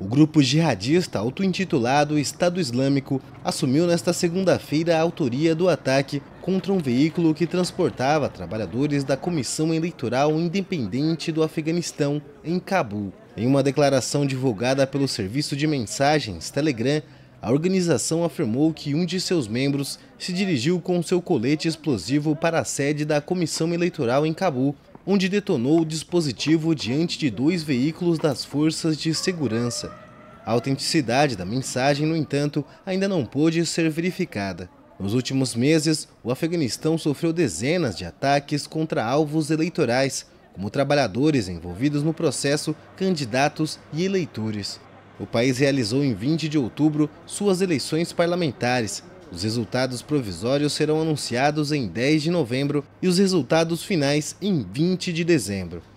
O grupo jihadista auto-intitulado Estado Islâmico assumiu nesta segunda-feira a autoria do ataque contra um veículo que transportava trabalhadores da Comissão Eleitoral Independente do Afeganistão, em Cabul. Em uma declaração divulgada pelo serviço de mensagens Telegram, a organização afirmou que um de seus membros se dirigiu com seu colete explosivo para a sede da Comissão Eleitoral em Cabul, onde detonou o dispositivo diante de dois veículos das forças de segurança. A autenticidade da mensagem, no entanto, ainda não pôde ser verificada. Nos últimos meses, o Afeganistão sofreu dezenas de ataques contra alvos eleitorais, como trabalhadores envolvidos no processo, candidatos e eleitores. O país realizou em 20 de outubro suas eleições parlamentares, os resultados provisórios serão anunciados em 10 de novembro e os resultados finais em 20 de dezembro.